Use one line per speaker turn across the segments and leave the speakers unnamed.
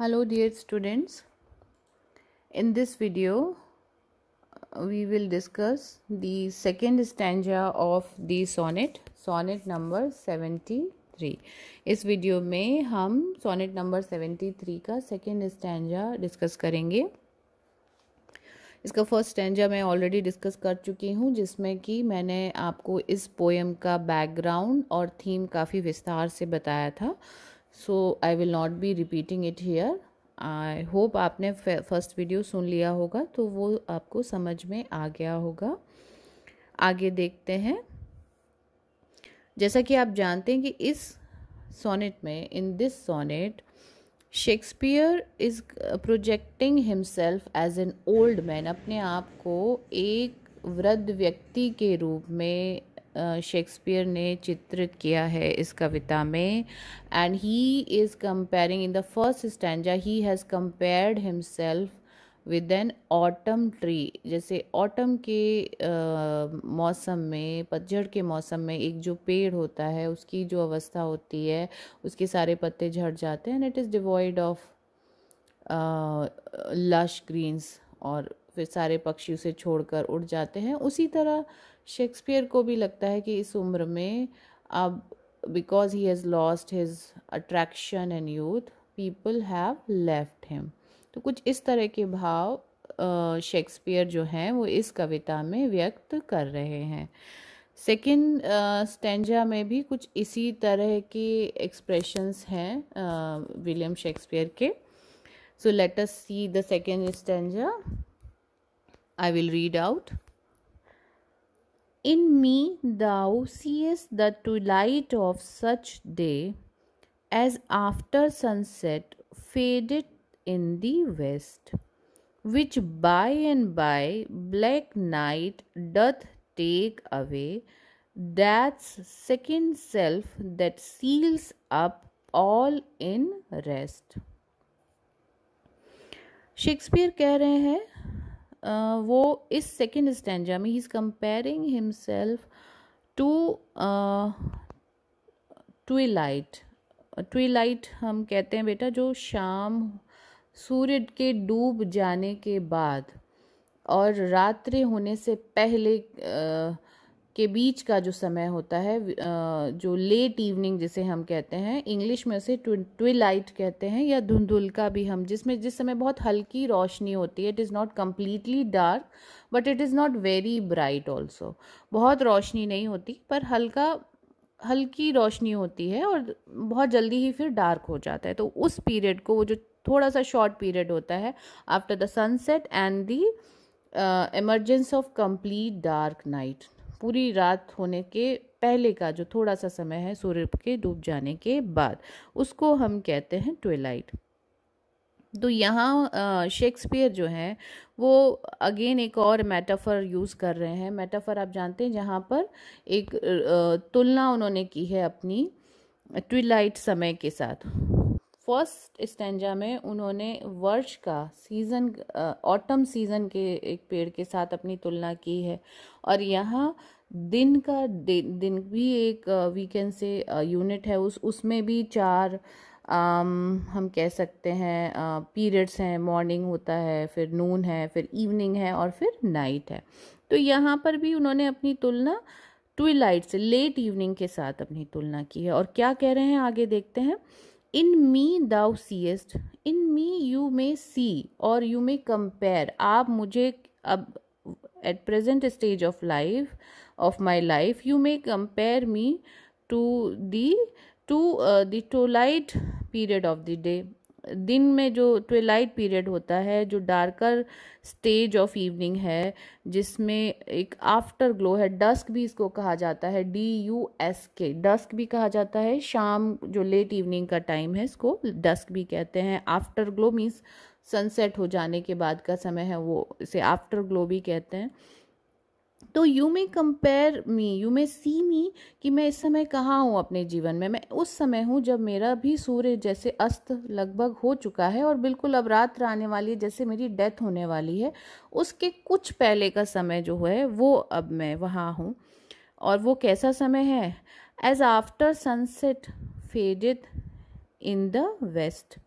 hello dear students in this video uh, we will discuss the second stanza of the sonnet sonnet number 73 इस video में हम sonnet number 73 का second stanza discuss करेंगे इसका first stanza मैं already discuss कर चुकी हूँ जिसमें कि मैंने आपको इस पोएम का बैकग्राउंड और थीम काफ़ी विस्तार से बताया था so I will not be repeating it here I hope आपने फर्स्ट वीडियो सुन लिया होगा तो वो आपको समझ में आ गया होगा आगे देखते हैं जैसा कि आप जानते हैं कि इस सोनेट में in this sonnet Shakespeare is projecting himself as an old man अपने आप को एक वृद्ध व्यक्ति के रूप में शेक्सपियर ने चित्रित किया है इस कविता में and he is comparing in the first stanza he has compared himself with an autumn tree जैसे ऑटम के आ, मौसम में पतझड़ के मौसम में एक जो पेड़ होता है उसकी जो अवस्था होती है उसके सारे पत्ते झड़ जाते हैं and it is devoid of lush greens और फिर सारे पक्षी उसे छोड़कर उड़ जाते हैं उसी तरह शेक्सपियर को भी लगता है कि इस उम्र में अब because he has lost his attraction and youth people have left him तो कुछ इस तरह के भाव शेक्सपियर जो हैं वो इस कविता में व्यक्त कर रहे हैं सेकेंड स्टेंजा में भी कुछ इसी तरह के एक्सप्रेशंस हैं विलियम शेक्सपियर के so let us see the second stanza I will read out In me thou seest the twilight of such day as after sunset faded in the west, which by and by black night doth take away, that's second self that seals up all in rest. Shakespeare कह रहे हैं वो इस second stanza में he is comparing himself to twilight twilight हम कहते हैं बेटा जो शाम सूर्य के डूब जाने के बाद और रात्रि होने से पहले uh, के बीच का जो समय होता है जो लेट इवनिंग जिसे हम कहते हैं इंग्लिश में उसे ट्विलाइट कहते हैं या धुंधुलका भी हम जिसमें जिस समय बहुत हल्की रोशनी होती है it is not completely dark but it is not very bright also बहुत रोशनी नहीं होती पर हल्का हल्की रोशनी होती है और बहुत जल्दी ही फिर डार्क हो जाता है तो उस पीरियड को वो जो थोड़ा सा शॉर्ट पीरियड होता है after the sunset and the emergence of complete dark night पूरी रात होने के पहले का जो थोड़ा सा समय है सूर्य के डूब जाने के बाद उसको हम कहते हैं ट्वेलाइट तो यहाँ शेक्सपियर जो है वो अगेन एक और मेटाफर यूज़ कर रहे हैं मेटाफर आप जानते हैं जहाँ पर एक तुलना उन्होंने की है अपनी ट्विलाइट समय के साथ फर्स्ट स्टेंजा में उन्होंने वर्ष का सीज़न ऑटम सीज़न के एक पेड़ के साथ अपनी तुलना की है और यहाँ दिन का दि, दिन भी एक वीकेंड से यूनिट है उस उसमें भी चार आम, हम कह सकते हैं पीरियड्स हैं मॉर्निंग होता है फिर नून है फिर इवनिंग है और फिर नाइट है तो यहाँ पर भी उन्होंने अपनी तुलना ट्विलाइट से लेट इवनिंग के साथ अपनी तुलना की है और क्या कह रहे हैं आगे देखते हैं इन मी दाउ सीएस्ट इन मी यू मे सी और यू मे कंपेयर आप मुझे अब at present stage of life of my life you may compare me to the to the twilight period of the day दिन में जो ट्वेलाइट पीरियड होता है जो डार्कर स्टेज ऑफ इवनिंग है जिसमें एक आफ्टर ग्लो है डस्क भी इसको कहा जाता है डी यू एस के डस्क भी कहा जाता है शाम जो लेट इवनिंग का टाइम है इसको डस्क भी कहते हैं आफ्टर ग्लो मीन्स सनसेट हो जाने के बाद का समय है वो इसे आफ्टर ग्लो भी कहते हैं तो you may compare me you may see me कि मैं इस समय कहाँ हूँ अपने जीवन में मैं उस समय हूँ जब मेरा भी सूर्य जैसे अस्त लगभग हो चुका है और बिल्कुल अब रात आने वाली है जैसे मेरी डेथ होने वाली है उसके कुछ पहले का समय जो है वो अब मैं वहाँ हूँ और वो कैसा समय है as after sunset faded in the west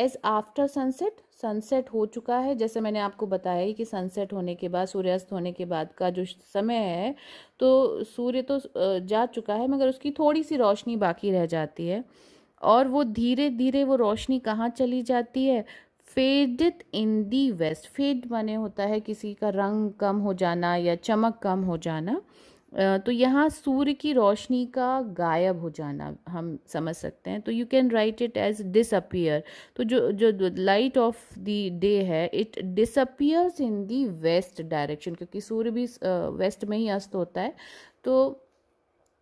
as after sunset sunset हो चुका है जैसे मैंने आपको बताया ही कि सनसेट होने के बाद सूर्यास्त होने के बाद का जो समय है तो सूर्य तो जा चुका है मगर उसकी थोड़ी सी रोशनी बाकी रह जाती है और वो धीरे धीरे वो रोशनी कहाँ चली जाती है फेडित इन दी वेस्ट फेड माने होता है किसी का रंग कम हो जाना या चमक कम हो जाना तो यहाँ सूर्य की रोशनी का गायब हो जाना हम समझ सकते हैं तो you can write it as disappear तो जो जो लाइट ऑफ द डे है it disappears in the west direction क्योंकि सूर्य भी वेस्ट में ही अस्त होता है तो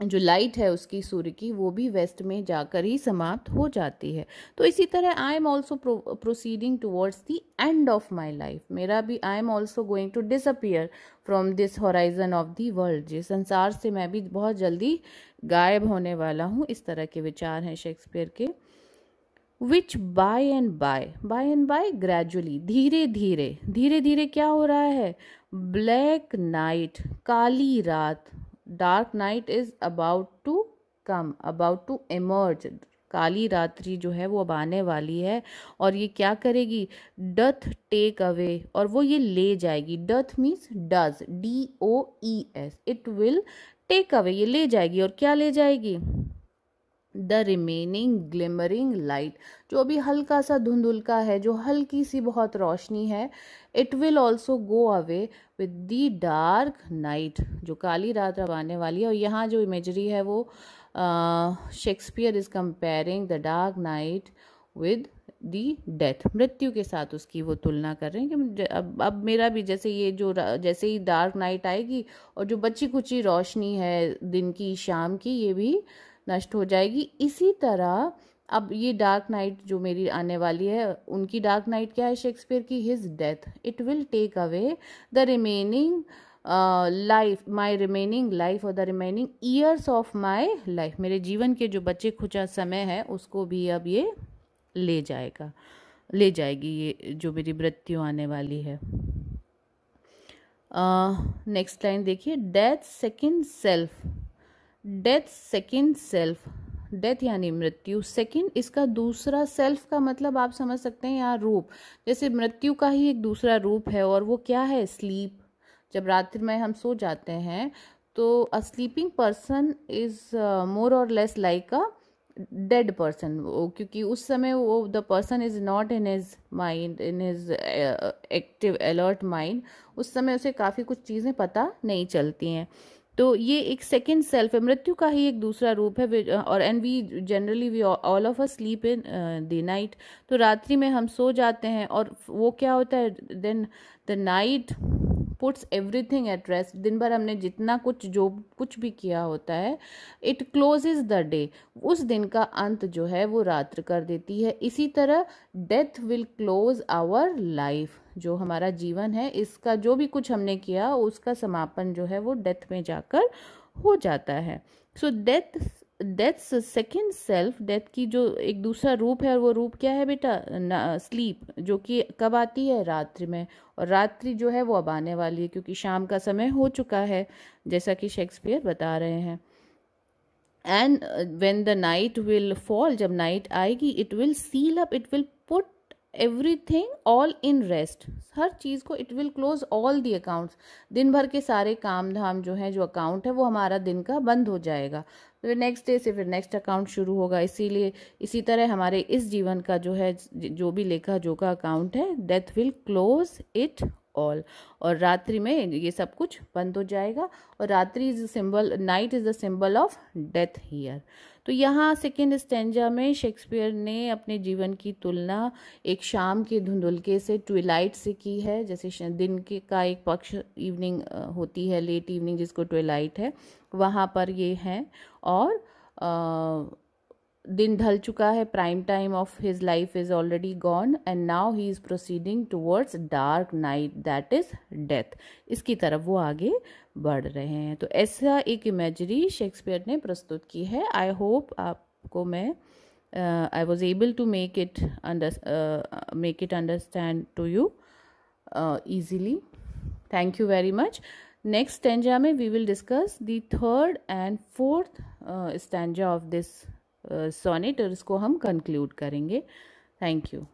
जो लाइट है उसकी सूर्य की वो भी वेस्ट में जाकर ही समाप्त हो जाती है तो इसी तरह I am also proceeding towards the end of my life मेरा भी I am also going to disappear from this horizon of the world जिस संसार से मैं भी बहुत जल्दी गायब होने वाला हूँ इस तरह के विचार हैं शेक्सपियर के which by and by by and by gradually धीरे धीरे धीरे धीरे क्या हो रहा है ब्लैक नाइट काली रात dark night is about to come about to emerge काली रात्रि जो है वो अब आने वाली है और ये क्या करेगी डथ टेक अवे और वो ये ले जाएगी death means does D O E S it will take away ये ले जाएगी और क्या ले जाएगी द रिमेनिंग ग्लिमरिंग लाइट जो अभी हल्का सा धुंधुलका है जो हल्की सी बहुत रोशनी है it will also go away with the dark night जो काली रात अब आने वाली है और यहाँ जो इमेजरी है वो Shakespeare is comparing the dark night with the death मृत्यु के साथ उसकी वो तुलना कर रहे हैं कि अब अब मेरा भी जैसे ये जो जैसे ही डार्क नाइट आएगी और जो बची कुची रोशनी है दिन की शाम की ये भी नष्ट हो जाएगी इसी तरह अब ये डार्क नाइट जो मेरी आने वाली है उनकी डार्क नाइट क्या है शेक्सपियर की his death it will take away the remaining life my remaining life और the remaining years of my life मेरे जीवन के जो बच्चे खुचा समय है उसको भी अब ये ले जाएगा ले जाएगी ये जो मेरी मृत्यु आने वाली है नेक्स्ट uh, लाइन देखिए death second self death second self death यानी मृत्यु सेकंड इसका दूसरा सेल्फ का मतलब आप समझ सकते हैं यहाँ रूप जैसे मृत्यु का ही एक दूसरा रूप है और वो क्या है स्लीप जब रात्रि में हम सो जाते हैं तो a sleeping person is more और less like a dead person वो क्योंकि उस समय वो the person is not in his mind in his active alert mind उस समय उसे काफ़ी कुछ चीज़ें पता नहीं चलती हैं तो ये एक सेकेंड सेल्फ है मृत्यु का ही एक दूसरा रूप है और and we generally we all of a sleep in the night तो रात्रि में हम सो जाते हैं और वो क्या होता है then the night puts everything at rest दिन भर हमने जितना कुछ जो कुछ भी किया होता है इट क्लोजेज द डे उस दिन का अंत जो है वो रात्र कर देती है इसी तरह death will close our life जो हमारा जीवन है इसका जो भी कुछ हमने किया उसका समापन जो है वो डेथ में जाकर हो जाता है so death deaths second self death की जो एक दूसरा रूप है वो रूप क्या है बेटा स्लीप जो कि कब आती है रात्रि में और रात्रि जो है वो अब आने वाली है क्योंकि शाम का समय हो चुका है जैसा कि शेक्सपियर बता रहे हैं and when the night will fall जब नाइट आएगी it will seal up it will put everything all in rest हर चीज़ को it will close all the accounts दिन भर के सारे काम धाम जो है जो अकाउंट है वो हमारा दिन का बंद हो जाएगा तो फिर नेक्स्ट डे से फिर नेक्स्ट अकाउंट शुरू होगा इसीलिए इसी तरह हमारे इस जीवन का जो है जो भी लेखा जोखा अकाउंट है death will close it all और रात्रि में ये सब कुछ बंद हो जाएगा और रात्रि is symbol night is the symbol of death here तो यहाँ सेकेंड स्टेंजा में शेक्सपियर ने अपने जीवन की तुलना एक शाम के धुंधुलके से ट्विलाइट से की है जैसे दिन के का एक पक्ष इवनिंग होती है लेट इवनिंग जिसको ट्विलाइट है वहाँ पर ये है और आ, दिन ढल चुका है prime time of his life is already gone and now he is proceeding towards dark night that is death इसकी तरफ वो आगे बढ़ रहे हैं तो ऐसा एक इमेजरी शेक्सपियर ने प्रस्तुत की है आई होप आपको मैं I was able to make it make it understand to you easily thank you very much next stanza में we will discuss the third and fourth stanza of this sonnet और इसको हम कंक्लूड करेंगे thank you